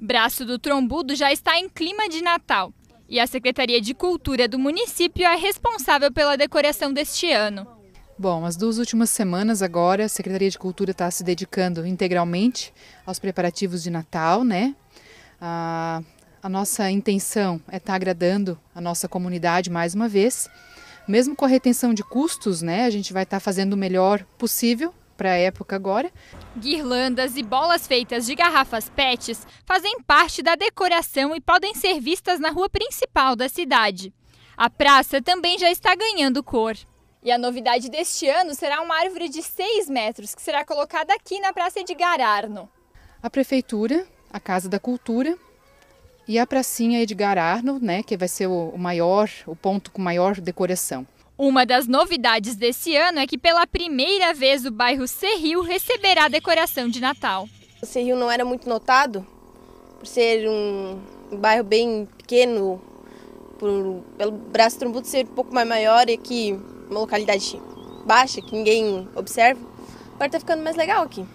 Braço do Trombudo já está em clima de Natal e a Secretaria de Cultura do município é responsável pela decoração deste ano. Bom, as duas últimas semanas agora, a Secretaria de Cultura está se dedicando integralmente aos preparativos de Natal, né? A, a nossa intenção é estar tá agradando a nossa comunidade mais uma vez. Mesmo com a retenção de custos, né? A gente vai estar tá fazendo o melhor possível para a época agora. Guirlandas e bolas feitas de garrafas PETs fazem parte da decoração e podem ser vistas na rua principal da cidade. A praça também já está ganhando cor. E a novidade deste ano será uma árvore de 6 metros que será colocada aqui na Praça de Arno. A prefeitura, a Casa da Cultura e a pracinha Edgar Arno, né, que vai ser o maior, o ponto com maior decoração. Uma das novidades desse ano é que pela primeira vez o bairro Serril receberá decoração de Natal. O Serril não era muito notado por ser um bairro bem pequeno, por, pelo Braço Trombudo ser um pouco mais maior e aqui uma localidade baixa que ninguém observa. Agora está ficando mais legal aqui.